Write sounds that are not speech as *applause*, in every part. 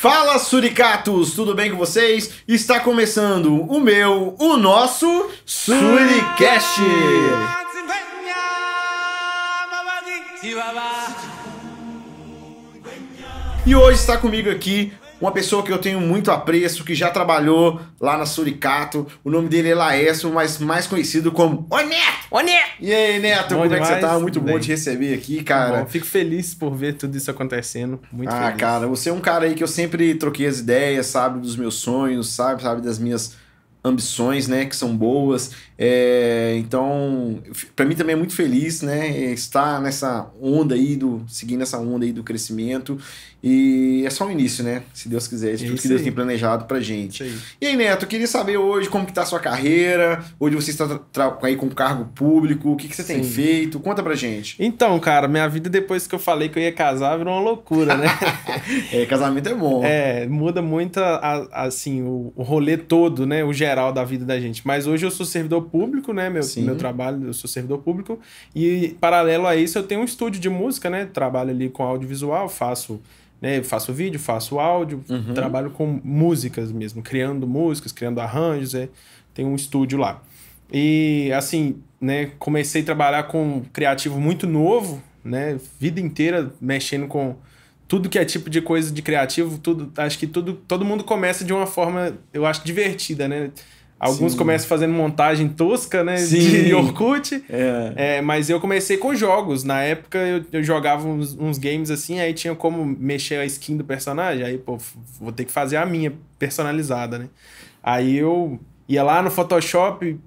Fala suricatos, tudo bem com vocês? Está começando o meu, o nosso Suricast. E hoje está comigo aqui uma pessoa que eu tenho muito apreço, que já trabalhou lá na Suricato. O nome dele é Laércio, mas mais conhecido como Ô Neto! Ô Neto! E aí, Neto, bom como demais? é que você tá? Muito bom te receber aqui, cara. Bom, fico feliz por ver tudo isso acontecendo. Muito ah, feliz. cara, você é um cara aí que eu sempre troquei as ideias, sabe, dos meus sonhos, sabe, sabe, das minhas ambições, né, que são boas. É, então, para mim também é muito feliz, né, estar nessa onda aí do seguindo essa onda aí do crescimento e é só o início, né? Se Deus quiser, de é tudo que Deus aí. tem planejado pra gente. e aí, Neto, eu queria saber hoje como que tá a sua carreira, hoje você está aí com cargo público, o que, que você Sim. tem feito? Conta pra gente. Então, cara, minha vida depois que eu falei que eu ia casar virou uma loucura, né? *laughs* é, casamento é bom. É, muda muito a, a, assim, o, o, rolê todo, né? O geral da vida da gente. Mas hoje eu sou servidor público, né? Meu, meu trabalho, eu sou servidor público. E paralelo a isso, eu tenho um estúdio de música, né? Trabalho ali com audiovisual, faço né? Eu faço vídeo, faço áudio, uhum. trabalho com músicas mesmo, criando músicas, criando arranjos, é, tem um estúdio lá. E assim, né, comecei a trabalhar com criativo muito novo, né, vida inteira mexendo com tudo que é tipo de coisa de criativo, tudo, acho que tudo, todo mundo começa de uma forma, eu acho divertida, né? Alguns Sim. começam fazendo montagem tosca, né? Sim. De *laughs* Orkut. É. é. mas eu comecei com jogos. Na época eu, eu jogava uns, uns, games assim, aí tinha como mexer a skin do personagem. Aí, pô, vou ter que fazer a minha personalizada, né? Aí eu ia lá no Photoshop,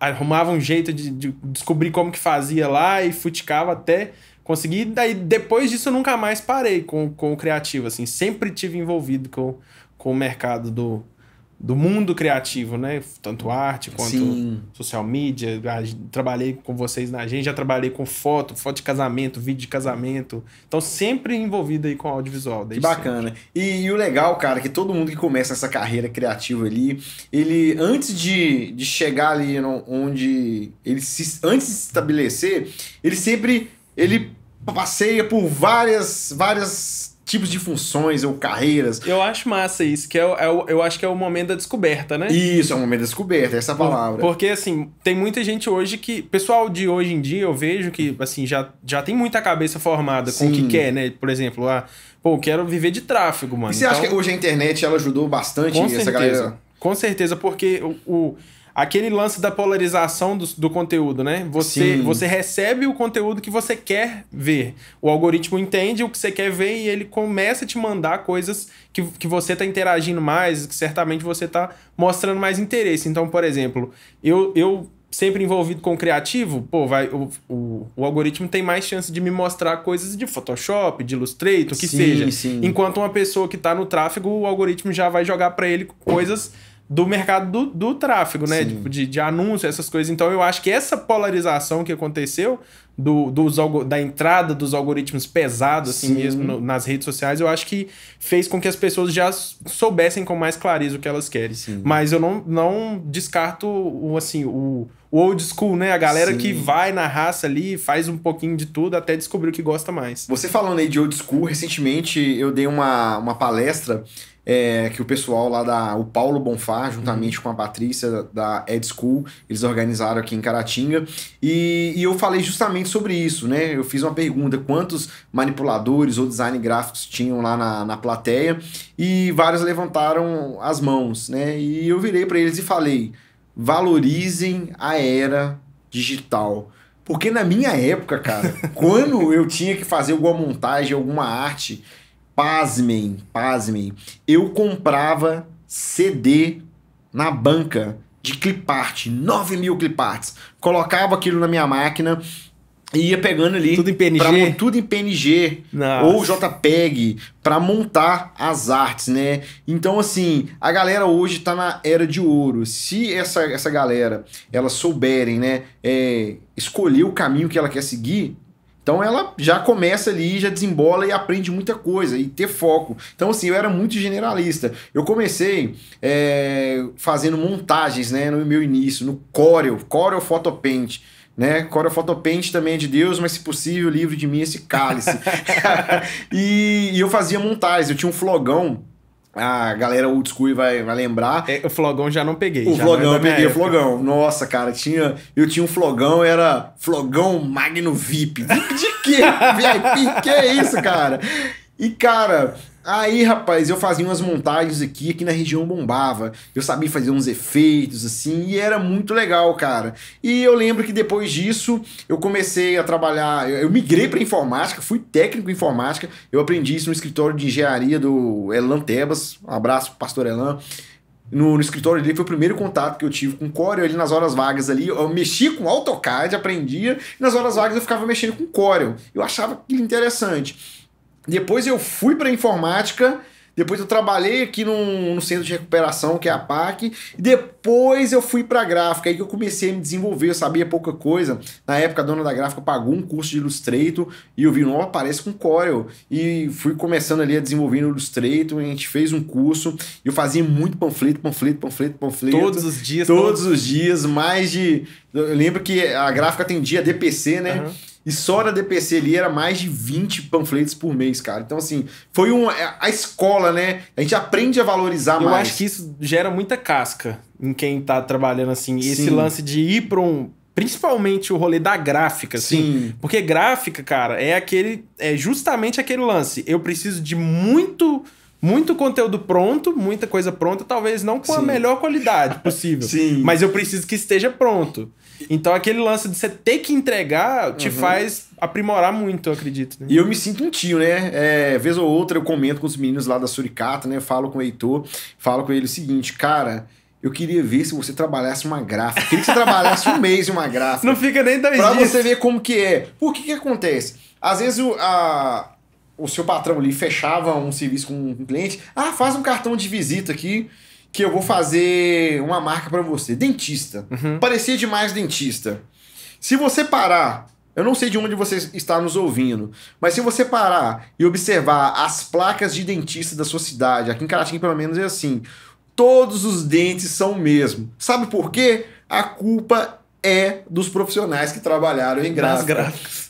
arrumava um jeito de, de descobrir como que fazia lá e futicava até conseguir. Daí depois disso eu nunca mais parei com, com o criativo, assim. Sempre tive envolvido com, com o mercado do do mundo criativo, né? Tanto arte quanto Sim. social media. Ah, trabalhei com vocês na gente, já trabalhei com foto, foto de casamento, vídeo de casamento. Então sempre envolvido aí com audiovisual. Que bacana. E, e, o legal, cara, é que todo mundo que começa essa carreira criativa ali, ele antes de, de chegar ali no, onde ele se antes de se estabelecer, ele sempre ele passeia por várias várias tipos de funções ou carreiras. Eu acho massa isso, que é, é, eu acho que é o momento da descoberta, né? Isso, é o momento da descoberta, essa é palavra. Porque, assim, tem muita gente hoje que. Pessoal de hoje em dia, eu vejo que, assim, já, já tem muita cabeça formada Sim. com o que quer, né? Por exemplo, ah Pô, quero viver de tráfego, mano. E você então, acha que hoje a internet ela ajudou bastante com essa certeza, galera? Com certeza, porque o, o aquele lance da polarização do, do conteúdo, né? Você, você recebe o conteúdo que você quer ver. O algoritmo entende o que você quer ver e ele começa a te mandar coisas que, que você está interagindo mais, que certamente você está mostrando mais interesse. Então, por exemplo, eu, eu sempre envolvido com criativo, pô, vai, o, o, o, algoritmo tem mais chance de me mostrar coisas de Photoshop, de Illustrator, o que sim, seja. Sim. Enquanto uma pessoa que está no tráfego, o algoritmo já vai jogar para ele coisas do mercado do, do tráfego, né? Tipo, de, de anúncio, essas coisas. Então eu acho que essa polarização que aconteceu do, dos, da entrada dos algoritmos pesados, assim Sim. mesmo, no, nas redes sociais, eu acho que fez com que as pessoas já soubessem com mais clareza o que elas querem. Sim. Mas eu não, não descarto o, assim, o, o old school, né? A galera Sim. que vai na raça ali, faz um pouquinho de tudo até descobrir o que gosta mais. Você falando aí de old school, recentemente eu dei uma, uma palestra é, que o pessoal lá da. O Paulo Bonfá, juntamente uhum. com a Patrícia da Ed School, eles organizaram aqui em Caratinga. E, e, eu falei justamente sobre isso, né? Eu fiz uma pergunta: quantos manipuladores ou design gráficos tinham lá na, na plateia? E vários levantaram as mãos, né? E eu virei para eles e falei: valorizem a era digital. Porque na minha época, cara, *laughs* quando eu tinha que fazer alguma montagem, alguma arte, pasmem, pasmem, eu comprava CD na banca de clipart, 9 mil cliparts. Colocava aquilo na minha máquina e ia pegando ali. Tudo em PNG? Pra, tudo em PNG Nossa. ou JPEG para montar as artes, né? Então, assim, a galera hoje tá na era de ouro. Se essa, essa galera, elas souberem, né, é, escolher o caminho que ela quer seguir, então ela já começa ali, já desembola e aprende muita coisa e ter foco. Então, assim, eu era muito generalista. Eu comecei é, fazendo montagens, né, no meu início, no Corel, Corel Photopaint né? Corel Photopaint também é de Deus, mas se possível, livre de mim é esse cálice. *laughs* *laughs* e, e, eu fazia montagens, eu tinha um flogão a galera old school vai, vai lembrar. É, o flogão já não peguei. O flogão, é eu peguei o flogão. Nossa, cara, tinha, eu tinha um flogão, era flogão Magno VIP. VIP de quê? VIP, que é isso, cara? E, cara, aí, rapaz, eu fazia umas montagens aqui, aqui na região bombava. Eu sabia fazer uns efeitos, assim, e era muito legal, cara. E eu lembro que depois disso, eu comecei a trabalhar, eu migrei para informática, fui técnico em informática. Eu aprendi isso no escritório de engenharia do Elan Tebas. Um abraço pro pastor Elan. No, no, escritório dele foi o primeiro contato que eu tive com Corel. Ele nas horas vagas ali, eu mexia com AutoCAD, aprendia, e nas horas vagas eu ficava mexendo com Corel. Eu achava aquilo interessante. Depois eu fui para informática, depois eu trabalhei aqui no centro de recuperação, que é a PAC, e depois depois eu fui pra gráfica, aí que eu comecei a me desenvolver, eu sabia pouca coisa. Na época a dona da gráfica pagou um curso de Illustrator e eu vi, não, aparece com Corel. E fui começando ali a desenvolver no Illustrator, a gente fez um curso, eu fazia muito panfleto, panfleto, panfleto, panfleto. Todos os dias. Todos, todos os dias, mais de... Eu lembro que a gráfica atendia DPC, né? Uhum. E só na DPC ali era mais de 20 panfletos por mês, cara. Então, assim, foi um. É, a escola, né? A gente aprende a valorizar Eu mais. Eu acho que isso gera muita casca em quem tá trabalhando assim, esse lance de ir para um principalmente o rolê da gráfica, assim. Sim. Porque gráfica, cara, é aquele é justamente aquele lance. Eu preciso de muito muito conteúdo pronto, muita coisa pronta, talvez não com Sim. a melhor qualidade *laughs* possível, Sim. mas eu preciso que esteja pronto. Então aquele lance de você ter que entregar te uhum. faz aprimorar muito, eu acredito. Né? E eu me sinto um tio, né? É, vez ou outra eu comento com os meninos lá da Suricata, né? Falo com o Heitor, falo com ele o seguinte, cara, eu queria ver se você trabalhasse uma gráfica. Eu queria que você trabalhasse um mês em uma gráfica. Não fica nem dois pra dias. Pra você ver como que é. Por que que acontece? Às vezes o, a, o seu patrão ali fechava um serviço com um cliente. Ah, faz um cartão de visita aqui que eu vou fazer uma marca para você. Dentista. Uhum. Parecia demais dentista. Se você parar, eu não sei de onde você está nos ouvindo, mas se você parar e observar as placas de dentista da sua cidade, aqui em Caratinga pelo menos é assim Todos os dentes são o mesmo. Sabe por quê? A culpa é dos profissionais que trabalharam em graça.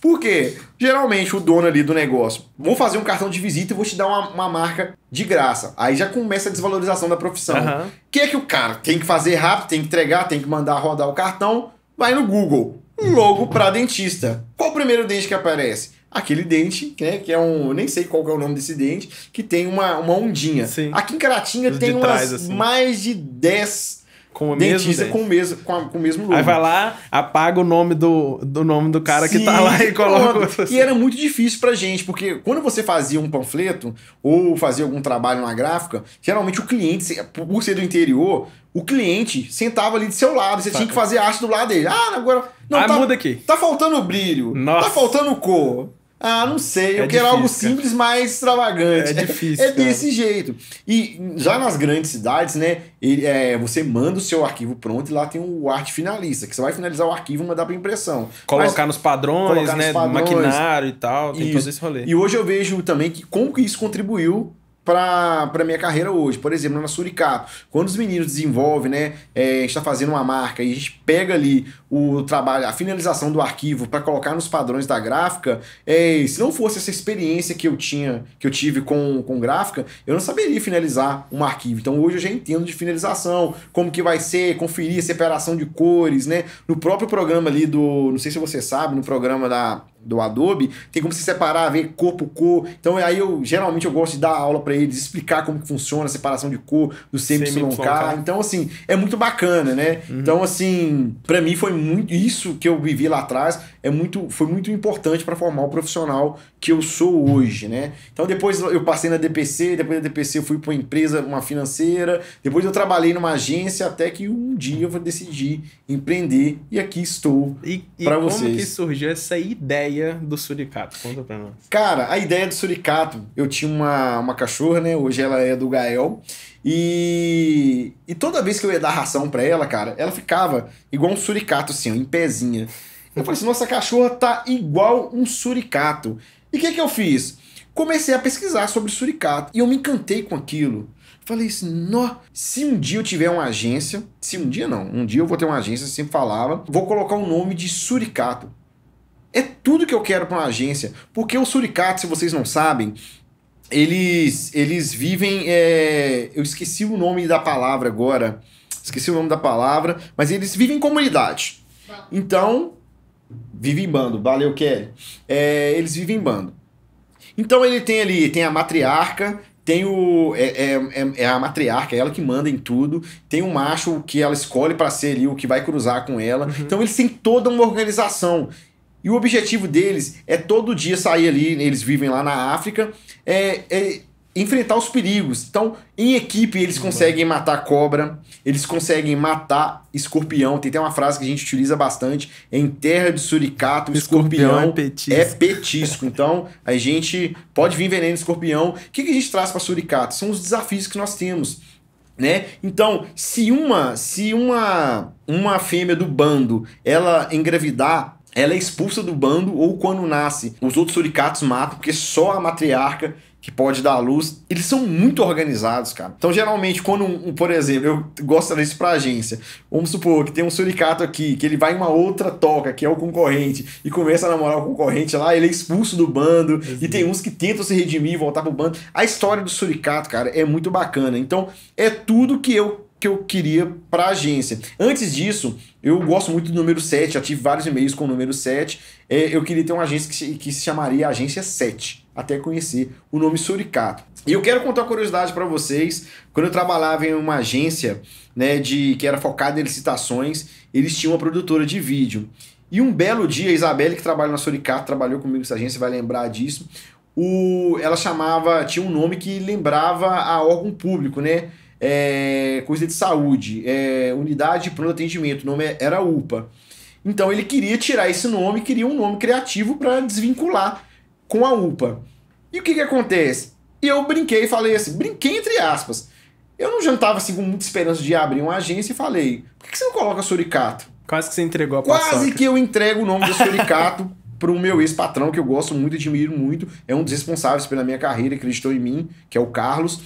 Por quê? Geralmente o dono ali do negócio, vou fazer um cartão de visita e vou te dar uma, uma marca de graça. Aí já começa a desvalorização da profissão. O uhum. que é que o cara tem que fazer rápido, tem que entregar, tem que mandar rodar o cartão? Vai no Google, logo para dentista. Qual o primeiro dente que aparece? aquele dente, né? Que é um. Nem sei qual é o nome desse dente, que tem uma, uma ondinha. Sim. Aqui em Caratinga tem umas assim. mais de 10 com o dentista mesmo com o mesmo com, a, com o mesmo logo. Aí vai lá, apaga o nome do, do nome do cara Sim, que tá lá e coloca. assim. E era muito difícil pra gente, porque quando você fazia um panfleto ou fazia algum trabalho na gráfica, geralmente o cliente, por ser do interior, o cliente sentava ali do seu lado, você tinha que fazer a arte do lado dele. Ah, agora não ah, tá, muda aqui. Tá faltando brilho, tá Nossa. tá faltando cor. Ah, não sei, eu é quero difícil, algo simples, mais extravagante. É difícil. É, é desse jeito. E já nas grandes cidades, né? Ele, é, você manda o seu arquivo pronto e lá tem o arte finalista, que você vai finalizar o arquivo e mandar para impressão. Colocar Mas, nos padrões, colocar né? Nos padrões, maquinário e tal, tem isso. todo esse rolê. E hoje eu vejo também que como que isso contribuiu para minha carreira hoje. Por exemplo, na Suricato, quando os meninos desenvolvem, né, é, a gente está fazendo uma marca e a gente pega ali o trabalho, a finalização do arquivo para colocar nos padrões da gráfica, é, se não fosse essa experiência que eu tinha, que eu tive com, com gráfica, eu não saberia finalizar um arquivo. Então hoje eu já entendo de finalização, como que vai ser, conferir a separação de cores, né? No próprio programa ali do, não sei se você sabe, no programa da do Adobe, tem como se separar, ver cor por cor. Então aí eu geralmente eu gosto de dar aula para eles, explicar como que funciona a separação de cor do CMYK. Então assim, é muito bacana, né? Uhum. Então assim, para mim foi muito isso que eu vivi lá atrás é muito, foi muito importante para formar o profissional que eu sou hoje, né? Então depois eu passei na DPC, depois da DPC eu fui para uma empresa, uma financeira, depois eu trabalhei numa agência até que um dia eu decidi empreender e aqui estou para vocês. como que surgiu essa ideia do suricato? Conta para nós. Cara, a ideia do suricato, eu tinha uma, uma cachorra, né? Hoje ela é do Gael. E, e toda vez que eu ia dar ração para ela, cara, ela ficava igual um suricato, assim, ó, em pezinha. Eu falei assim, nossa cachorra tá igual um suricato. E o que, que eu fiz? Comecei a pesquisar sobre suricato e eu me encantei com aquilo. Falei assim, nó, se um dia eu tiver uma agência, se um dia não, um dia eu vou ter uma agência, sempre falava, vou colocar o nome de suricato. É tudo que eu quero para uma agência, porque o suricato, se vocês não sabem, eles, eles vivem, é, eu esqueci o nome da palavra agora, esqueci o nome da palavra, mas eles vivem em comunidade. Então, Vive em bando, valeu, Kelly. É, eles vivem em bando. Então ele tem ali, tem a matriarca, tem o. É, é, é, é a matriarca, é ela que manda em tudo. Tem um macho que ela escolhe para ser ali o que vai cruzar com ela. Uhum. Então eles têm toda uma organização. E o objetivo deles é todo dia sair ali, eles vivem lá na África, é, é enfrentar os perigos. Então, em equipe, eles uhum. conseguem matar cobra, eles conseguem matar escorpião. Tem até uma frase que a gente utiliza bastante: em terra de suricato, escorpião, é escorpião é, petisco. é, *laughs* petisco. Então, a gente pode vir veneno escorpião. O que, que a gente traz para suricato? São os desafios que nós temos. Né? Então, se uma se uma uma fêmea do bando ela engravidar, ela é expulsa do bando ou quando nasce, os outros suricatos matam, porque só a matriarca que pode dar à luz, eles são muito organizados, cara. Então, geralmente, quando, um, um por exemplo, eu gosto disso pra agência, vamos supor que tem um suricato aqui, que ele vai em uma outra toca, que é o concorrente, e começa a namorar o concorrente lá, ele é expulso do bando, Sim. e tem uns que tentam se redimir, voltar pro bando. A história do suricato, cara, é muito bacana. Então, é tudo que eu que eu queria para agência. Antes disso, eu gosto muito do número 7, já tive vários e-mails com o número 7. É, eu queria ter uma agência que se, que se chamaria Agência 7, até conhecer o nome Suricato. E eu quero contar uma curiosidade para vocês. Quando eu trabalhava em uma agência né, de que era focada em licitações, eles tinham uma produtora de vídeo. E um belo dia, a Isabelle, que trabalha na Suricato, trabalhou comigo nessa agência, vai lembrar disso. O, ela chamava, tinha um nome que lembrava a órgão público, né? é, coisa de saúde, é, unidade de pronto atendimento, o nome é, era UPA. Então ele queria tirar esse nome, queria um nome criativo para desvincular com a UPA. E o que que acontece? Eu brinquei e falei assim, brinquei entre aspas. Eu não jantava assim com muita esperança de abrir uma agência e falei, por que você não coloca Suricato? Quase que você entregou a Quase paçoca. que eu entrego o nome do Suricato *laughs* para o meu ex-patrão, que eu gosto muito, admiro muito, é um dos responsáveis pela minha carreira, acreditou em mim, que é o Carlos.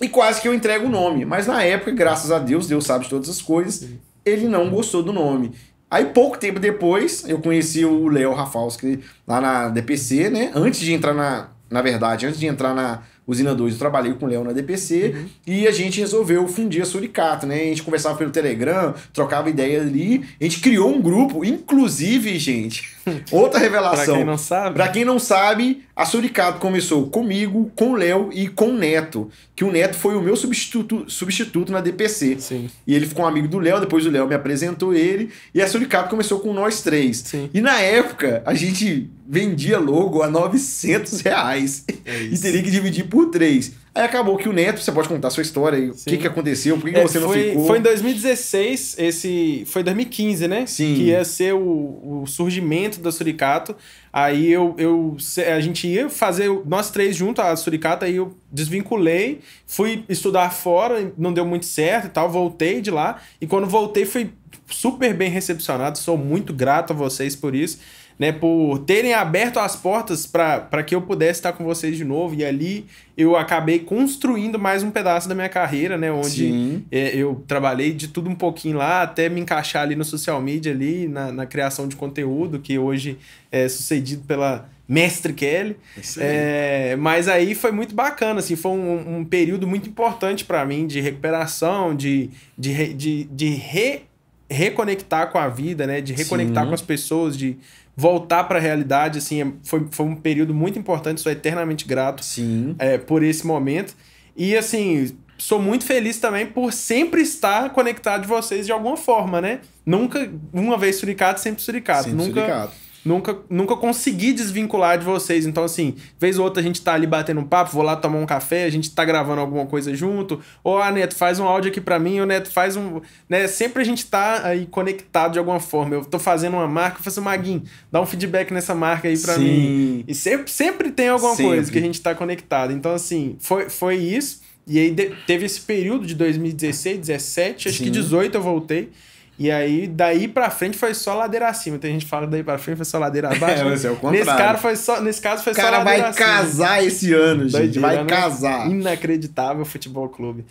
E quase que eu entrego o nome. Mas na época, graças a Deus, Deus sabe de todas as coisas, ele não gostou do nome. Aí pouco tempo depois, eu conheci o Léo Rafalski lá na DPC, né? Antes de entrar na. Na verdade, antes de entrar na Usina 2, eu trabalhei com o Léo na DPC uhum. e a gente resolveu fundir a Suricato, né? A gente conversava pelo Telegram, trocava ideia ali, a gente criou um grupo, inclusive, gente. *laughs* Outra revelação. pra quem não sabe. Pra quem não sabe, a Suricato começou comigo, com o Léo e com o Neto. Que o Neto foi o meu substituto, substituto na DPC. Sim. E ele ficou um amigo do Léo, depois o Léo me apresentou ele. E a Suricato começou com nós três. Sim. E na época, a gente vendia logo a 900 reais. É *laughs* e teria que dividir por três. Aí acabou que o Neto, você pode contar a sua história e o que, que aconteceu, por que, é, que você foi, não ficou. Foi em 2016, esse. Foi 2015, né? Sim. Que ia ser o, o surgimento da Suricato. Aí eu, eu. A gente ia fazer, nós três juntos, a Suricato, aí eu desvinculei, fui estudar fora, não deu muito certo e tal, voltei de lá. E quando voltei, fui super bem recepcionado, sou muito grato a vocês por isso né, por terem aberto as portas para que eu pudesse estar com vocês de novo. E ali eu acabei construindo mais um pedaço da minha carreira, né? Onde é, eu trabalhei de tudo um pouquinho lá, até me encaixar ali no social media, ali, na, na criação de conteúdo, que hoje é sucedido pela mestre Kelly. É, mas aí foi muito bacana, assim, foi um, um período muito importante para mim de recuperação, de, de, de, de re, reconectar com a vida, né? De reconectar Sim. com as pessoas, de voltar para a realidade, assim, é, foi, foi um período muito importante, sou eternamente grato Sim. É, por esse momento. E, assim, sou muito feliz também por sempre estar conectado de vocês de alguma forma, né? Nunca, uma vez suricato, sempre suricato. Sempre Nunca... Suricado nunca, nunca consegui desvincular de vocês. Então, assim, vez ou outra a gente tá ali batendo um papo, vou lá tomar um café, a gente tá gravando alguma coisa junto. Ou, ah, Neto, faz um áudio aqui para mim, ou Neto, faz um. Né? Sempre a gente tá aí conectado de alguma forma. Eu tô fazendo uma marca, eu faço, Maguinho, dá um feedback nessa marca aí para mim. E sempre, sempre tem alguma sempre. coisa que a gente tá conectado. Então, assim, foi, foi isso. E aí teve esse período de 2016, 17, acho Sim. que 18 eu voltei. E aí, daí pra frente foi só ladeira acima. Tem gente que fala daí pra frente foi só ladeira *laughs* é, abaixo. É, mas é o contrário. Nesse, cara foi só, nesse caso foi o só ladeira acima. O cara vai casar esse ano, gente. Doideira, vai né? casar. Inacreditável futebol clube.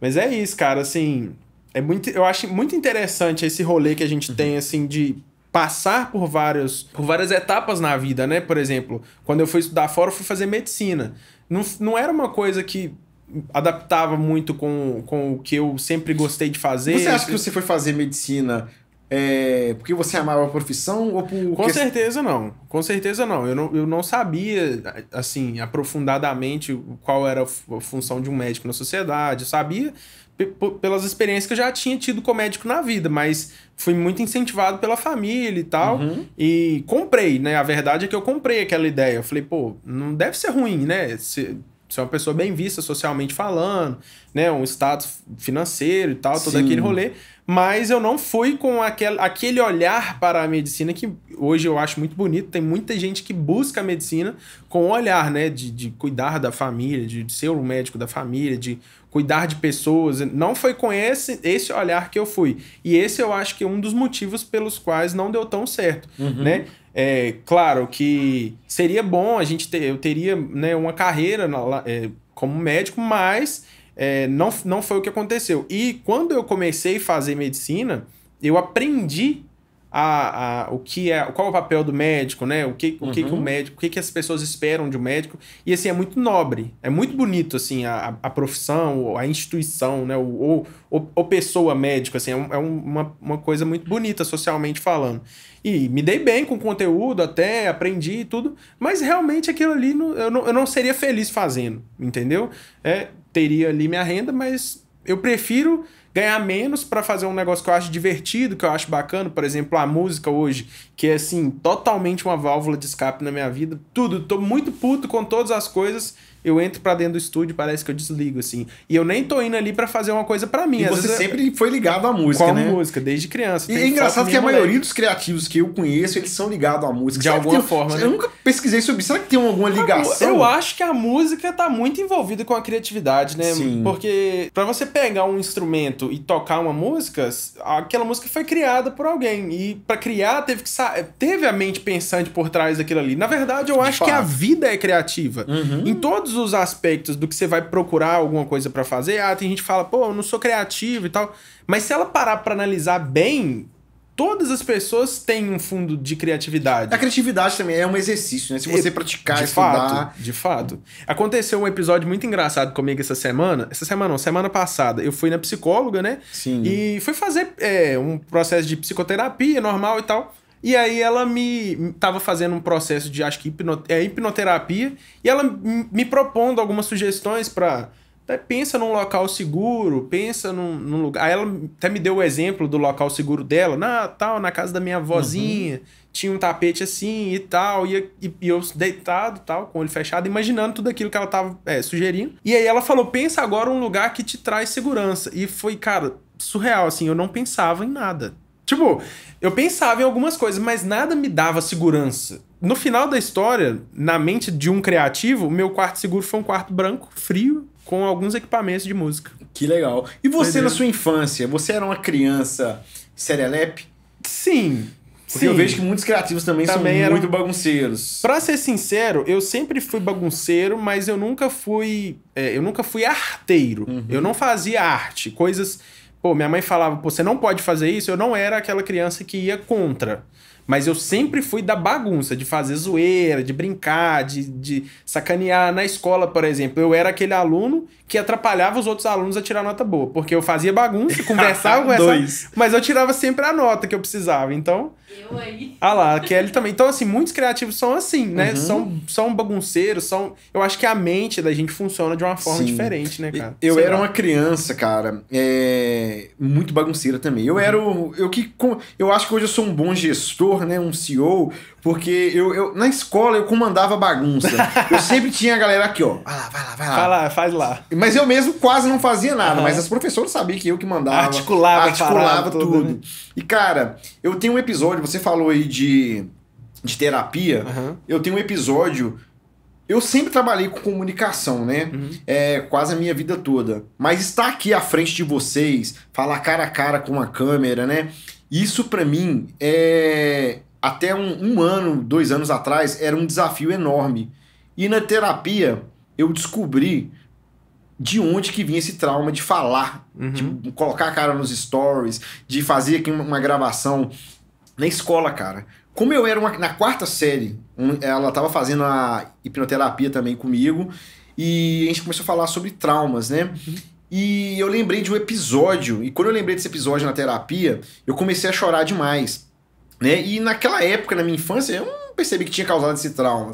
Mas é isso, cara. Assim, é muito, eu acho muito interessante esse rolê que a gente uhum. tem, assim, de passar por, vários, por várias etapas na vida, né? Por exemplo, quando eu fui estudar fora, eu fui fazer medicina. Não, não era uma coisa que adaptava muito com, com o que eu sempre gostei de fazer. Você acha que você foi fazer medicina é, porque você amava a profissão ou por... Com certeza não. Com certeza não. Eu, não. eu não sabia, assim, aprofundadamente qual era a função de um médico na sociedade. Eu sabia pelas experiências que eu já tinha tido com médico na vida, mas fui muito incentivado pela família e tal. Uhum. E comprei, né? A verdade é que eu comprei aquela ideia. Eu falei, pô, não deve ser ruim, né? Se você é uma pessoa bem vista socialmente falando, né? Um status financeiro e tal, Sim. todo aquele rolê. Mas eu não fui com aquel, aquele olhar para a medicina que hoje eu acho muito bonito. Tem muita gente que busca a medicina com o olhar, né? De, de cuidar da família, de, de ser um médico da família, de cuidar de pessoas. Não foi com esse, esse olhar que eu fui. E esse eu acho que é um dos motivos pelos quais não deu tão certo, uhum. né? É, claro que seria bom a gente ter, eu teria né, uma carreira na, é, como médico, mas é, não, não foi o que aconteceu. E quando eu comecei a fazer medicina, eu aprendi a, a, o que é, qual é o papel do médico, né? O que, uhum. o que, que o uhum. médico, o que, que as pessoas esperam de um médico. E assim, é muito nobre, é muito bonito assim a, a profissão, a instituição, né? Ou, o pessoa médico, assim, é, um, é uma, uma coisa muito bonita socialmente falando. E me dei bem com o conteúdo, até aprendi e tudo, mas realmente aquilo ali não, eu, não, eu não seria feliz fazendo, entendeu? É, teria ali minha renda, mas eu prefiro ganhar menos para fazer um negócio que eu acho divertido, que eu acho bacana, por exemplo, a música hoje, que é assim, totalmente uma válvula de escape na minha vida. Tudo, tô muito puto com todas as coisas eu entro para dentro do estúdio, parece que eu desligo, assim. E eu nem tô indo ali para fazer uma coisa para mim. E você sempre eu... foi ligado à música, Qual né? música, desde criança. E é engraçado que a maioria moleque. dos criativos que eu conheço, eles são ligados à música. De será alguma tem... forma, Eu né? nunca pesquisei sobre isso. Será que tem alguma ligação? Eu acho que a música tá muito envolvida com a criatividade, né? Sim. Porque para você pegar um instrumento e tocar uma música, aquela música foi criada por alguém. E para criar, teve que sa... teve a mente pensante por trás daquilo ali. Na verdade, eu acho que a vida é criativa. Uhum. Em todos todos os aspectos do que você vai procurar alguma coisa para fazer, ah, tem gente que fala, pô, eu não sou criativo e tal. Mas se ela parar para analisar bem, todas as pessoas têm um fundo de criatividade. A criatividade também é um exercício, né? Se você praticar, de estudar... Fato, de fato. Aconteceu um episódio muito engraçado comigo essa semana. Essa semana não, semana passada. Eu fui na psicóloga, né? Sim. E fui fazer é, um processo de psicoterapia normal e tal. E aí ela me estava fazendo um processo de acho que é, hipnoterapia e ela me propondo algumas sugestões para né, pensa num local seguro, pensa num, num, lugar. Aí ela até me deu o exemplo do local seguro dela, na tal, na casa da minha avózinha, uhum. tinha um tapete assim e tal, e, e, e, eu deitado, tal, com o olho fechado, imaginando tudo aquilo que ela tava é, sugerindo. E aí ela falou: "Pensa agora um lugar que te traz segurança". E foi, cara, surreal assim, eu não pensava em nada. Tipo, eu pensava em algumas coisas, mas nada me dava segurança. No final da história, na mente de um criativo, meu quarto seguro foi um quarto branco, frio, com alguns equipamentos de música. Que legal. E você, na sua infância, você era uma criança serelepe? Sim. Porque Sim. eu vejo que muitos criativos também, também são eram... muito bagunceiros. Pra ser sincero, eu sempre fui bagunceiro, mas eu nunca fui. É, eu nunca fui arteiro. Uhum. Eu não fazia arte. Coisas Pô, minha mãe falava, pô, você não pode fazer isso. Eu não era aquela criança que ia contra. Mas eu sempre fui da bagunça, de fazer zoeira, de brincar, de, de sacanear. Na escola, por exemplo, eu era aquele aluno que atrapalhava os outros alunos a tirar nota boa. Porque eu fazia bagunça, *laughs* conversava, com essa, mas eu tirava sempre a nota que eu precisava. Então. Eu aí. Ah lá, a Kelly também. Então, assim, muitos criativos são assim, né? Uhum. São, são bagunceiros, são. Eu acho que a mente da gente funciona de uma forma Sim. diferente, né, cara? Eu Sei era lá. uma criança, cara, é... muito bagunceira também. Eu uhum. era. O... Eu, que... eu acho que hoje eu sou um bom gestor, né? Um CEO, porque eu, eu, na escola eu comandava bagunça. *laughs* Eu sempre tinha a galera aqui, ó. Vai ah, lá, vai lá, vai lá. Vai lá, faz lá. Mas eu mesmo quase não fazia nada, uhum. mas as professoras sabiam que eu que mandava. Articulava, articulava tudo. tudo. Né? E cara, eu tenho um episódio, você falou aí de, de terapia. Uhum. Eu tenho um episódio. Eu sempre trabalhei com comunicação, né? Uhum. É, quase a minha vida toda. Mas estar aqui à frente de vocês, falar cara a cara com uma câmera, né? Isso para mim é, até um, um ano, dois anos atrás, era um desafio enorme. E na terapia eu descobri de onde que vinha esse trauma de falar, uhum. de colocar a cara nos stories, de fazer aqui uma gravação na escola, cara. Como eu era uma, na quarta série, ela estava fazendo a hipnoterapia também comigo, e a gente começou a falar sobre traumas, né? Uhum. E eu lembrei de um episódio, e quando eu lembrei desse episódio na terapia, eu comecei a chorar demais. Né? E naquela época, na minha infância, eu não percebi que tinha causado esse trauma.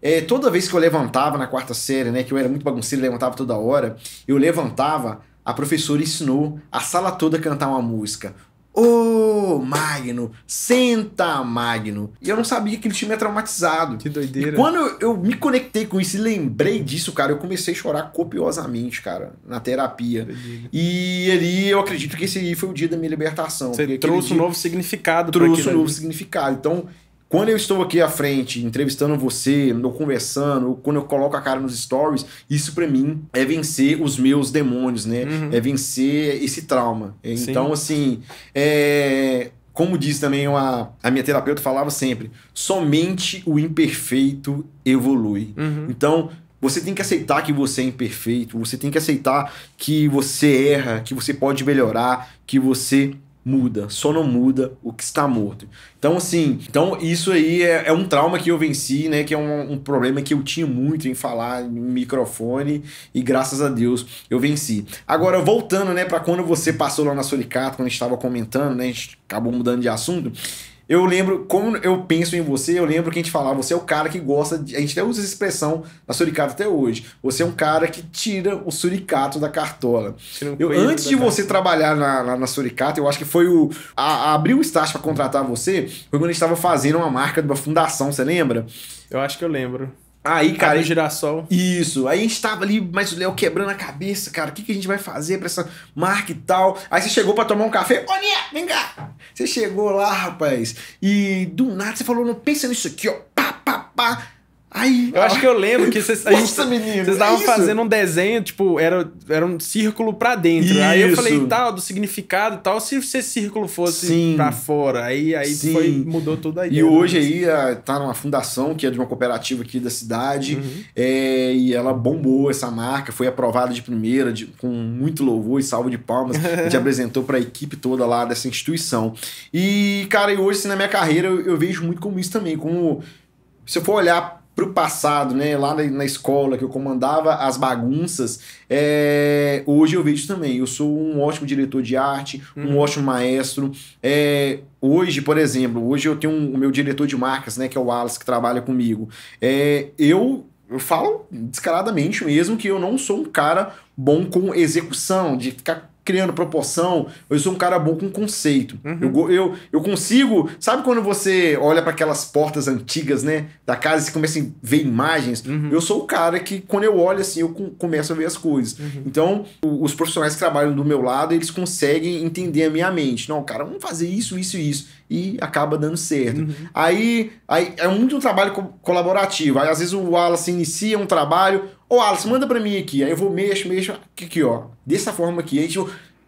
É, toda vez que eu levantava na quarta série, né, que eu era muito bagunceiro, levantava toda hora, eu levantava, a professora ensinou a sala toda a cantar uma música. Ô, oh, Magno, senta, Magno. E eu não sabia que ele tinha me traumatizado. Que doideira. E quando eu, eu, me conectei com isso e lembrei disso, cara, eu comecei a chorar copiosamente, cara, na terapia. E ali eu acredito que esse foi o dia da minha libertação. Você trouxe um novo significado Trouxe um novo significado. Então, quando eu estou aqui à frente, entrevistando você, ou conversando, quando eu coloco a cara nos stories, isso para mim é vencer os meus demônios, né? Uhum. É vencer esse trauma. Sim. Então, assim, é... como diz também uma... a minha terapeuta, falava sempre: somente o imperfeito evolui. Uhum. Então, você tem que aceitar que você é imperfeito, você tem que aceitar que você erra, que você pode melhorar, que você muda, só não muda o que está morto. Então, assim, então isso aí é, é um trauma que eu venci, né? Que é um, um, problema que eu tinha muito em falar em microfone e graças a Deus eu venci. Agora, voltando, né, para quando você passou lá na Suricato, quando a gente estava comentando, né? A gente acabou mudando de assunto eu lembro, como eu penso em você, eu lembro que a gente falava, você é o cara que gosta de. A gente até usa essa expressão na Suricata até hoje. Você é um cara que tira o suricato da cartola. eu, antes de você trabalhar na, na, na, Suricata, eu acho que foi o. A, a abrir o estágio para contratar você, foi quando a gente estava fazendo uma marca de uma fundação, você lembra? Eu acho que eu lembro. Aí, cara. Aí, girassol. Isso. Aí a gente tava ali, mas o Léo quebrando a cabeça, cara. O que, que a gente vai fazer pra essa marca e tal? Aí você chegou pra tomar um café. Ô, Nia, vem cá. Você chegou lá, rapaz. E do nada você falou, não pensa nisso aqui, ó. Pá, pá, pá eu acho que eu lembro que vocês, estavam é fazendo um desenho, tipo, era, era um círculo para dentro. Isso. Aí eu falei tal, do significado e tal, se esse círculo fosse para fora. Aí, aí Sim. foi, mudou tudo aí. E né? hoje aí tá numa fundação que é de uma cooperativa aqui da cidade. Uhum. É, e ela bombou essa marca, foi aprovada de primeira, de, com muito louvor e salvo de palmas. A gente *laughs* apresentou para a equipe toda lá dessa instituição. E, cara, e hoje assim, na minha carreira eu, eu vejo muito como isso também, como se eu for olhar para o passado, né? Lá na, na, escola que eu comandava as bagunças, é... hoje eu vejo também. Eu sou um ótimo diretor de arte, um uhum. ótimo maestro. É... Hoje, por exemplo, hoje eu tenho um, o meu diretor de marcas, né? Que é o Wallace, que trabalha comigo. É... Eu eu falo descaradamente mesmo que eu não sou um cara bom com execução, de ficar criando proporção, eu sou um cara bom com conceito. Uhum. Eu, eu, eu consigo. Sabe quando você olha para aquelas portas antigas, né? Da casa e começa a ver imagens? Uhum. Eu sou o cara que, quando eu olho assim, eu começo a ver as coisas. Uhum. Então, os profissionais que trabalham do meu lado, eles conseguem entender a minha mente. Não, cara, vamos fazer isso, isso e isso. E acaba dando certo. Uhum. Aí, aí é muito um trabalho co colaborativo. Aí, às vezes, o Wallace inicia um trabalho, Ô, Alisson, manda pra mim aqui. Aí eu vou mexo, mexo. Aqui, aqui ó. Dessa forma aqui. aí gente,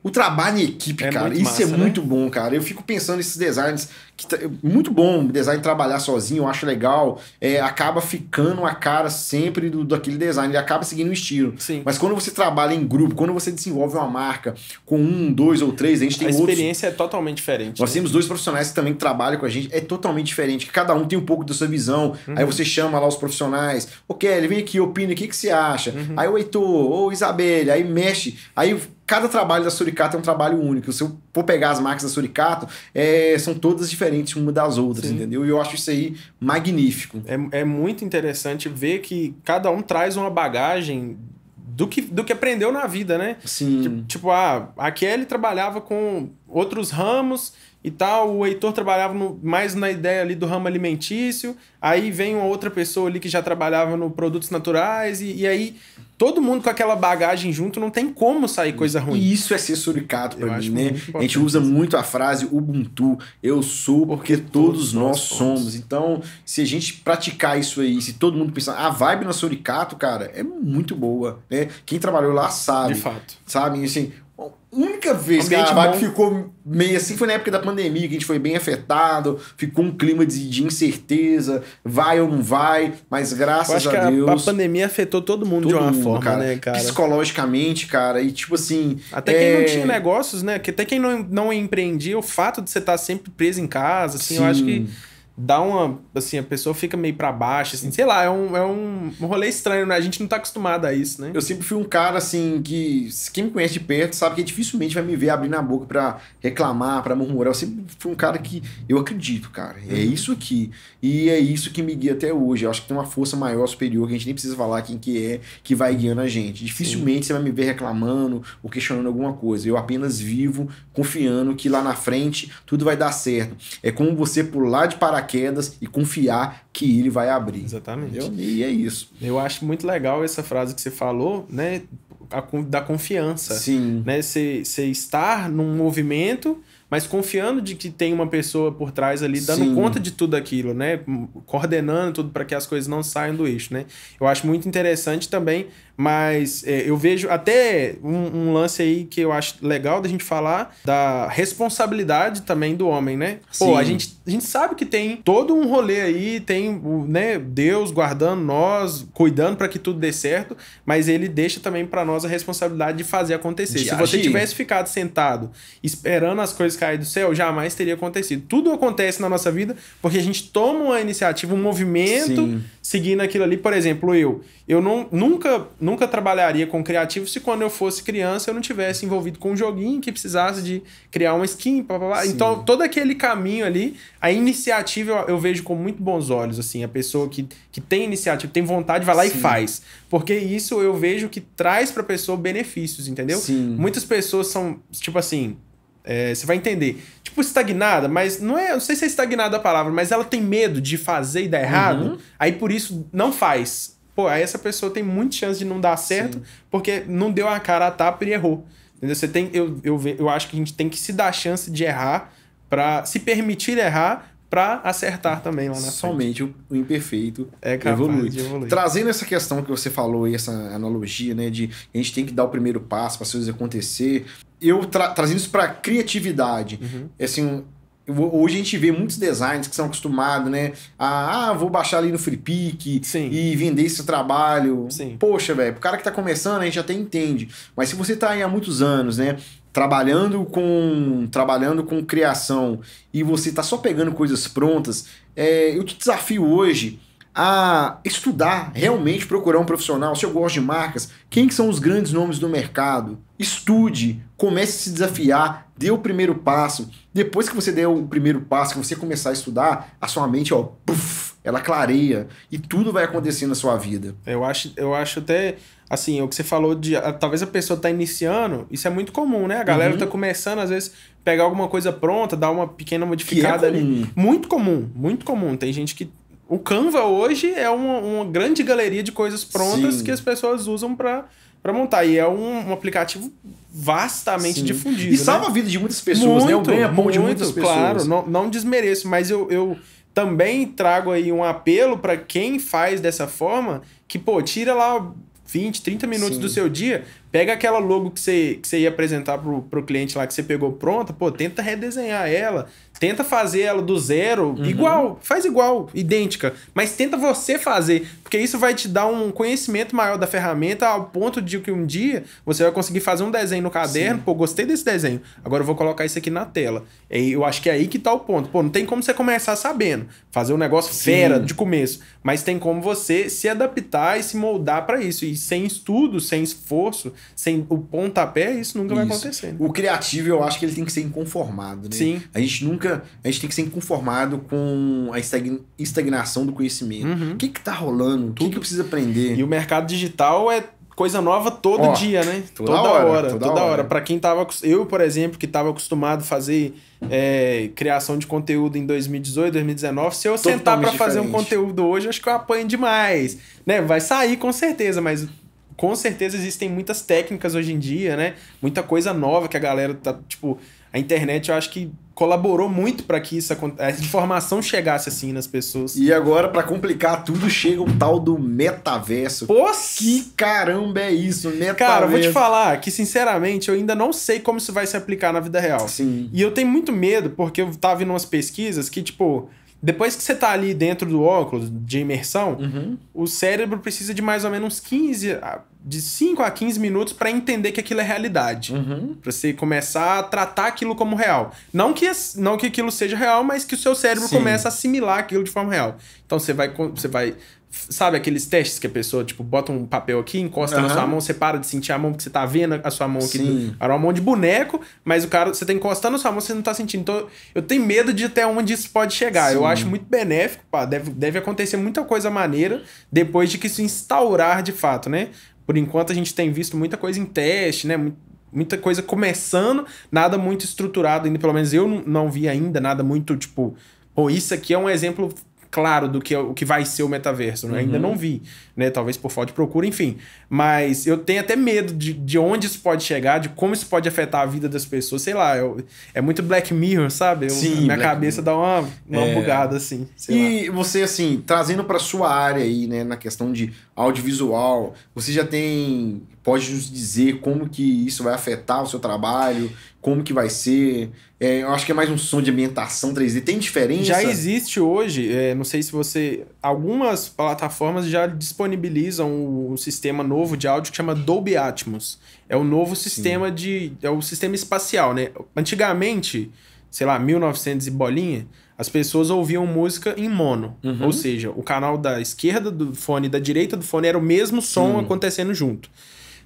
o trabalho em equipe, é cara. Isso é massa, é né? muito bom, cara. Eu fico pensando nesses designs que tá, muito bom design trabalhar sozinho, eu acho legal. É, acaba ficando a cara sempre do, daquele design, ele acaba seguindo o estilo. Sim. Mas quando você trabalha em grupo, quando você desenvolve uma marca com um, dois ou três, a gente tem A experiência outros... é totalmente diferente. Nós né? temos dois profissionais que também trabalham com a gente, é totalmente diferente. Cada um tem um pouco da sua visão. Uhum. Aí você chama lá os profissionais, ô Kelly, vem aqui, opina, o que, que você acha? Uhum. Aí o Heitor, ou Isabelle, aí mexe, aí cada trabalho da Suricata é um trabalho único. Se eu for pegar as marcas da Suricata, é, são todas diferentes diferentes uma das outras, Sim. entendeu? E eu acho isso aí magnífico. É, é muito interessante ver que cada um traz uma bagagem do que, do que aprendeu na vida, né? Sim. Tipo, ah, a Kelly trabalhava com outros ramos e tal. O Heitor trabalhava no, mais na ideia ali do ramo alimentício, aí vem uma outra pessoa ali que já trabalhava no produtos naturais, e, e aí todo mundo com aquela bagagem junto não tem como sair coisa ruim. E isso é ser suricato pra eu mim, né? A gente usa muito a frase Ubuntu, eu sou porque, porque todos, todos nós somos. somos. Então, se a gente praticar isso aí, se todo mundo pensar, a vibe na suricato, cara, é muito boa, né? Quem trabalhou lá sabe. De fato. Sabe, assim, Bom, única vez que a Aravac ficou meio assim foi na época da pandemia, que a gente foi bem afetado, ficou um clima de, de incerteza, vai ou não vai, mas graças a, a Deus. A pandemia afetou todo mundo todo de uma mundo, forma, cara, né, cara? Psicologicamente, cara, e tipo assim. Até é... quem não é tinha negócios, né? Até quem não, não empreendia, o fato de você estar sempre preso em casa, assim, Sim. eu acho que dá uma. Assim, a pessoa fica meio para baixo, assim, sei lá, é um, é um, um rolê estranho, né? A gente não tá acostumado a isso, né? Eu sempre fui um cara, assim, que. Quem me conhece de perto sabe que dificilmente vai me ver abrindo a boca para reclamar, para murmurar. Eu sempre fui um cara que. Eu acredito, cara. É uhum. isso aqui. E é isso que me guia até hoje. Eu acho que tem uma força maior, superior, que a gente nem precisa falar quem que é, que vai guiando a gente. Dificilmente Sim. você vai me ver reclamando ou questionando alguma coisa. Eu apenas vivo confiando que lá na frente tudo vai dar certo. É como você pular de paraquedas paraquedas e confiar que ele vai abrir. Exatamente. Entendeu? E é isso. Eu acho muito legal essa frase que você falou, né? da confiança. Sim. Né? Você, você estar num movimento, mas confiando de que tem uma pessoa por trás ali dando Sim. conta de tudo aquilo, né? Coordenando tudo para que as coisas não saiam do eixo, né? Eu acho muito interessante também mas é, eu vejo até um, um, lance aí que eu acho legal da gente falar da responsabilidade também do homem, né? Sim. Pô, a gente, a gente sabe que tem todo um rolê aí, tem né, Deus guardando nós, cuidando para que tudo dê certo, mas ele deixa também para nós a responsabilidade de fazer acontecer. De Se agir. você tivesse ficado sentado esperando as coisas caírem do céu, jamais teria acontecido. Tudo acontece na nossa vida porque a gente toma uma iniciativa, um movimento. Sim seguindo aquilo ali. Por exemplo, eu. Eu não, nunca, nunca trabalharia com criativo se quando eu fosse criança eu não tivesse envolvido com um joguinho que precisasse de criar uma skin. Blá, blá, blá. Então, todo aquele caminho ali, a iniciativa eu, eu, vejo com muito bons olhos. assim A pessoa que, que tem iniciativa, tem vontade, vai lá Sim. e faz. Porque isso eu vejo que traz para a pessoa benefícios, entendeu? Sim. Muitas pessoas são, tipo assim é, você vai entender. Tipo, estagnada, mas não é. Não sei se é estagnada a palavra, mas ela tem medo de fazer e dar errado. Uhum. Aí por isso não faz. Pô, aí essa pessoa tem muita chance de não dar certo, Sim. porque não deu a cara a tapa e errou. Entendeu? Você tem, eu, eu, eu acho que a gente tem que se dar a chance de errar para se permitir errar para acertar também lá na Somente o imperfeito é evolui. Trazendo essa questão que você falou aí, essa analogia, né, de a gente tem que dar o primeiro passo para as coisas acontecer. Eu tra trazendo isso para criatividade. Uhum. É assim, Hoje a gente vê muitos designs que são acostumados, né? A, ah, vou baixar ali no Free Pick Sim. e vender esse trabalho. Sim. Poxa, velho, o cara que tá começando, a gente até entende. Mas se você tá aí há muitos anos, né? trabalhando com trabalhando com criação e você está só pegando coisas prontas, é, eu te desafio hoje a estudar, realmente procurar um profissional. Se eu gosto de marcas, quem que são os grandes nomes do mercado? Estude, comece a se desafiar, dê o primeiro passo. Depois que você der o primeiro passo, que você começar a estudar, a sua mente, ó, puff, ela clareia e tudo vai acontecer na sua vida. Eu acho, eu acho até assim, o que você falou de. Ah, talvez a pessoa tá iniciando, isso é muito comum, né? A galera uhum. tá começando, às vezes, pegar alguma coisa pronta, dar uma pequena é modificada é ali. Muito comum, muito comum. Tem gente que. O Canva hoje é uma, uma grande galeria de coisas prontas Sim. que as pessoas usam para para montar. E é um, um aplicativo vastamente Sim. difundido. E né? salva né? a vida de muitas pessoas, né? muito, né? O bem é bom muito, de muitas pessoas. Claro, não, não desmereço, mas eu, eu também trago aí um apelo para quem faz dessa forma que, pô, tira lá 20, 30 minutos Sim. do seu dia, pega aquela logo que você, que você ia apresentar pro, pro cliente lá que você pegou pronta, pô, tenta redesenhar ela, tenta fazer ela do zero, uhum. igual, faz igual, idêntica, mas tenta você fazer, porque isso vai te dar um conhecimento maior da ferramenta ao ponto de que um dia você vai conseguir fazer um desenho no caderno, Sim. pô, gostei desse desenho, agora eu vou colocar isso aqui na tela. E eu acho que é aí que tá o ponto. Pô, não tem como você começar sabendo, fazer um negócio Sim. fera de começo, mas tem como você se adaptar e se moldar para isso. E sem estudo, sem esforço, sem o pontapé, isso nunca isso. vai acontecer. Né? O criativo, eu acho que ele tem que ser inconformado, né? Sim. A gente nunca. A gente tem que ser inconformado com a estagnação do conhecimento. Uhum. O que, que tá rolando? Tudo. O que, que precisa aprender? E o mercado digital é coisa nova todo dia, né? Toda, toda hora, hora, Toda, toda hora. hora. Para quem tava. Eu, por exemplo, que tava acostumado a fazer é, criação de conteúdo em 2018, 2019, se eu Totalmente sentar para fazer um conteúdo hoje, acho que eu apanho demais. Né? Vai sair com certeza, mas com certeza existem muitas técnicas hoje em dia, né? Muita coisa nova que a galera tá, tipo, a internet eu acho que colaborou muito para que isso a informação chegasse assim nas pessoas. E agora para complicar tudo chega o tal do metaverso. Poxa. Que caramba é isso, metaverso. Cara, eu vou te falar que sinceramente eu ainda não sei como isso vai se aplicar na vida real. Sim. E eu tenho muito medo porque eu tava vendo umas pesquisas que tipo depois que você tá ali dentro do óculos de imersão, uhum. o cérebro precisa de mais ou menos uns 15 de 5 a 15 minutos para entender que aquilo é realidade. Uhum. Para você começar a tratar aquilo como real. Não que, não que aquilo seja real, mas que o seu cérebro Sim. começa a assimilar aquilo de forma real. Então você vai, você vai. Sabe aqueles testes que a pessoa, tipo, bota um papel aqui, encosta uhum. na sua mão, você para de sentir a mão, porque você tá vendo a sua mão aqui. era uma mão de boneco, mas o cara, você tá encostando a sua mão, você não tá sentindo. Então, eu tenho medo de até onde isso pode chegar. Sim. Eu acho muito benéfico, pá, deve, deve acontecer muita coisa maneira depois de que isso instaurar de fato, né? Por enquanto a gente tem visto muita coisa em teste, né? Muita coisa começando, nada muito estruturado ainda, pelo menos eu não vi ainda nada muito tipo, pô, isso aqui é um exemplo claro do que, é o que vai ser o metaverso. Né? Uhum. Ainda não vi, né? Talvez por falta de procura, enfim. Mas eu tenho até medo de, de onde isso pode chegar, de como isso pode afetar a vida das pessoas. Sei lá, eu, é muito Black Mirror, sabe? Eu, Sim, minha Black cabeça Mirror. dá uma, uma é... bugada, assim. e lá. você, assim, trazendo para sua área aí, né, na questão de audiovisual, você já tem. Pode nos dizer como que isso vai afetar o seu trabalho como que vai ser. É, eu acho que é mais um som de ambientação 3D. Tem diferença? Já existe hoje, é, não sei se você. Algumas plataformas já disponibilizam um sistema novo de áudio que chama Dolby Atmos. É o novo sistema Sim. de. É o sistema espacial, né? Antigamente, sei lá, 1900 e bolinha, as pessoas ouviam música em mono. Uhum. Ou seja, o canal da esquerda do fone e da direita do fone era o mesmo som acontecendo junto.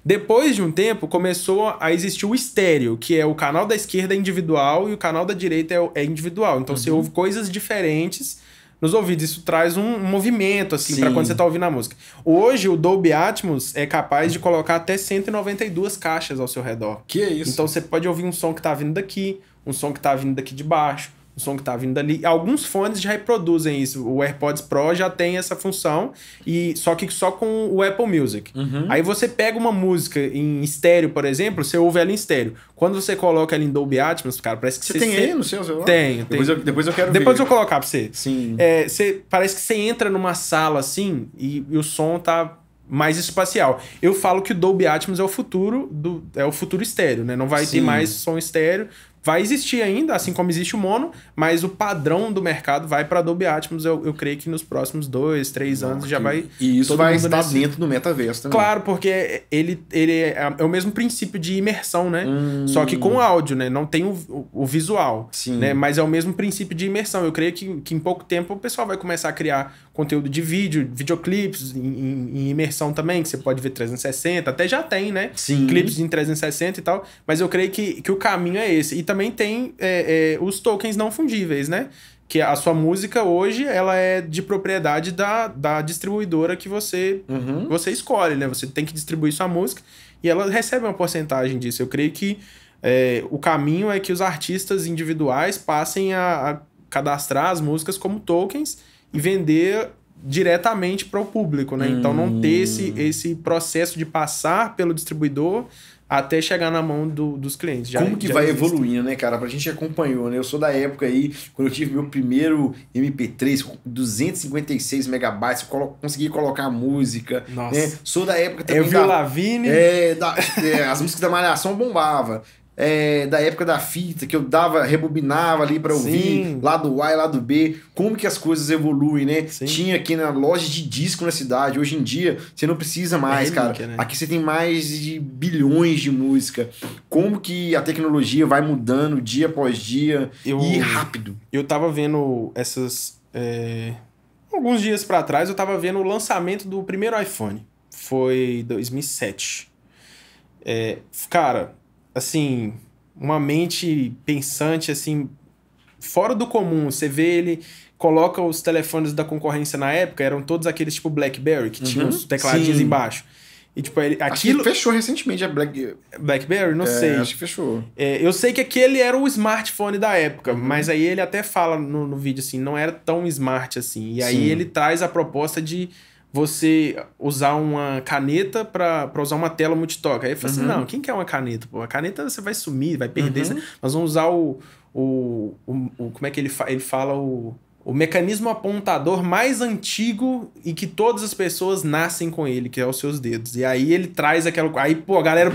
Depois de um tempo, começou a existir o estéreo, que é o canal da esquerda individual e o canal da direita é, é individual. Então uhum. você ouve coisas diferentes nos ouvidos. Isso traz um movimento, assim, para quando você tá ouvindo a música. Hoje, o Dolby Atmos é capaz de colocar até 192 caixas ao seu redor. Que isso? Então você pode ouvir um som que tá vindo daqui, um som que tá vindo daqui de baixo o som que tá vindo dali. Alguns fones já reproduzem isso. O AirPods Pro já tem essa função, e só que só com o Apple Music. Uhum. Aí você pega uma música em estéreo, por exemplo, você ouve ela em estéreo. Quando você coloca ela em Dolby Atmos, cara, parece que você. Você tem se... ele no seu celular? Tenho, tenho. Depois eu, depois eu quero Depois ver. eu colocar pra você. Sim. É, você, parece que você entra numa sala assim e, e o som tá mais espacial. Eu falo que o Dolby Atmos é o futuro do é o futuro estéreo, né? Não vai Sim. ter mais som estéreo, vai existir ainda, assim como existe o mono, mas o padrão do mercado vai para Adobe Atmos. Eu, eu creio que nos próximos dois, três anos okay. já vai. E isso vai estar nesse... dentro do metaverso também. Claro, porque ele, ele é, é o mesmo princípio de imersão, né? Hum. Só que com hum. áudio, né? Não tem o, o, visual, Sim. né? Mas é o mesmo princípio de imersão. Eu creio que, que em pouco tempo o pessoal vai começar a criar conteúdo de vídeo, videoclipes em, em, em imersão também, que você pode ver 360, até já tem, né? Sim. Clipes em 360 e tal. Mas eu creio que, que o caminho é esse. E também tem é, é, os tokens não fundíveis, né? Que a sua música hoje ela é de propriedade da, da distribuidora que você, uhum. você escolhe, né? Você tem que distribuir sua música e ela recebe uma porcentagem disso. Eu creio que é, o caminho é que os artistas individuais passem a, a cadastrar as músicas como tokens e vender diretamente para o público, né? Hum. Então não ter esse, hum. esse processo de passar pelo distribuidor até chegar na mão do, dos clientes. Já, Como que vai existe. evoluindo, né, cara? Pra gente acompanhou, né? Eu sou da época aí, quando eu tive meu primeiro MP3 com 256 megabytes, colo consegui colocar música. Nossa. Né? Sou da época é também. Eu vi da, o Lavini. É, da, *laughs* é as músicas da Malhação bombava é, da época da fita, que eu dava, rebobinava ali para ouvir, lá do A e lá do B, como que as coisas evoluem, né? Sim. Tinha aqui na loja de disco na cidade, hoje em dia você não precisa mais, é cara. Né? Aqui você tem mais de bilhões de música. Como que a tecnologia vai mudando dia após dia eu, e rápido. Eu tava vendo essas. É... Alguns dias para trás eu tava vendo o lançamento do primeiro iPhone. Foi 2007. É, cara, assim, uma mente pensante, assim, fora do comum. Você vê ele coloca os telefones da concorrência na época, eram todos aqueles tipo BlackBerry, que uhum. tinham os tecladinhos Sim. embaixo. E, tipo, ele, aquilo... fechou recentemente a é Black... BlackBerry, não é, sei. Acho que fechou. É, eu sei que aquele era o smartphone da época, uhum. mas aí ele até fala no, no, vídeo assim, não era tão smart assim. E aí Sim. ele traz a proposta de você usar uma caneta para usar uma tela multitoque. Aí eu falo assim, uhum. assim, não, quem quer uma caneta? Pô, a caneta você vai sumir, vai perder. Uhum. Você... Nós vamos usar o, o, o, o, Como é que ele, fa... ele fala? O, o mecanismo apontador mais antigo e que todas as pessoas nascem com ele, que é os seus dedos. E aí ele traz aquela... Aí, pô, a galera...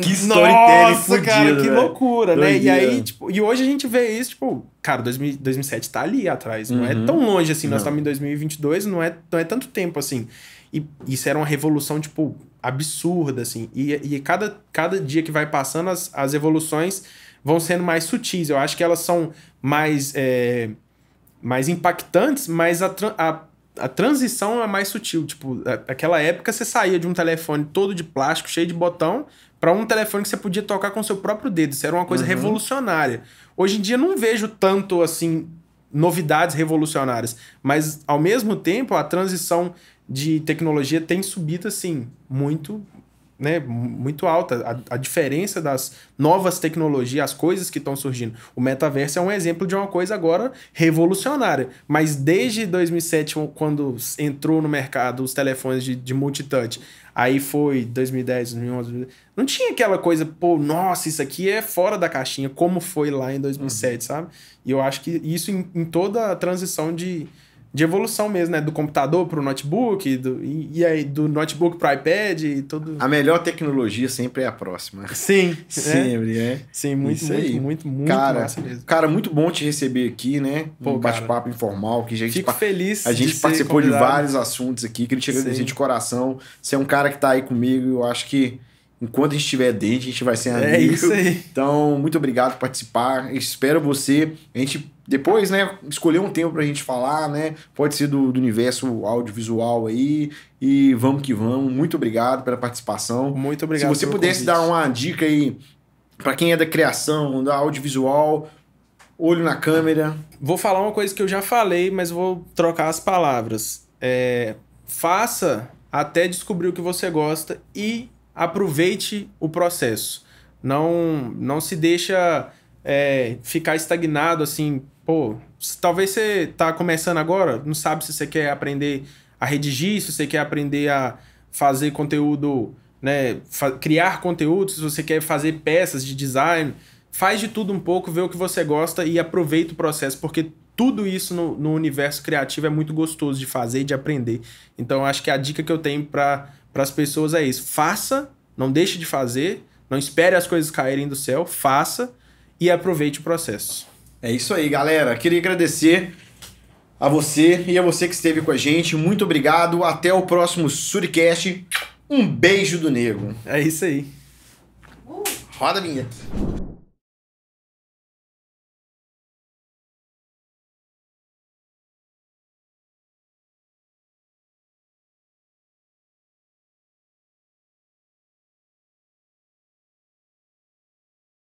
Que storytelling Nossa, cara, que loucura, né? E aí, tipo, e hoje a gente vê isso, tipo, cara, 2000, 2007 tá ali atrás, não é uhum. é tão longe assim, não. nós estamos em 2022, não é, não é tanto tempo assim. E isso era uma revolução, tipo, absurda, assim. E, e cada, cada dia que vai passando, as, as evoluções vão sendo mais sutis. Eu acho que elas são mais, é, mais impactantes, mas a, a a transição é mais sutil. Tipo, naquela época você saía de um telefone todo de plástico, cheio de botão, para um telefone que você podia tocar com seu próprio dedo. Isso era uma coisa uhum. revolucionária. Hoje em dia não vejo tanto assim novidades revolucionárias, mas ao mesmo tempo a transição de tecnologia tem subido assim muito né, muito alta. A, a, diferença das novas tecnologias, as coisas que estão surgindo. O metaverso é um exemplo de uma coisa agora revolucionária. Mas desde 2007, quando entrou no mercado os telefones de, de multitouch, aí foi 2010, 2011, não tinha aquela coisa, pô, nossa, isso aqui é fora da caixinha, como foi lá em 2007, uhum. sabe? E eu acho que isso em, em toda a transição de de evolução mesmo, né? Do computador para o notebook, do, e, e, aí do notebook para o iPad e tudo. A melhor tecnologia sempre é a próxima. Sim. *laughs* sempre, é. é. Sim, muito, Isso muito, aí. muito, muito cara, massa mesmo. Cara, muito bom te receber aqui, né? Pô, um bate-papo informal que a gente... Fico feliz A gente participou de vários assuntos aqui, que ele chega de coração. Você é um cara que está aí comigo eu acho que... Enquanto a gente tiver dente, a gente vai ser é amigo. É isso aí. Então, muito obrigado por participar. Espero você. A gente depois, né, escolher um tempo pra gente falar, né? Pode ser do, do universo audiovisual aí. E vamos que vamos. Muito obrigado pela participação. Muito obrigado. Se você pudesse convite. dar uma dica aí para quem é da criação, da audiovisual, olho na câmera. Vou falar uma coisa que eu já falei, mas vou trocar as palavras. É, faça até descobrir o que você gosta e aproveite o processo. Não, não se deixa é, ficar estagnado assim, pô, talvez você está começando agora, não sabe se você quer aprender a redigir, se você quer aprender a fazer conteúdo, né, criar conteúdo, se você quer fazer peças de design, faz de tudo um pouco, vê o que você gosta e aproveita o processo, porque tudo isso no, no universo criativo é muito gostoso de fazer e de aprender. Então, acho que a dica que eu tenho para para as pessoas é isso. Faça, não deixe de fazer, não espere as coisas caírem do céu, faça e aproveite o processo. É isso aí, galera. Queria agradecer a você e a você que esteve com a gente. Muito obrigado. Até o próximo Suricast. Um beijo do nego É isso aí. Roda a vinheta.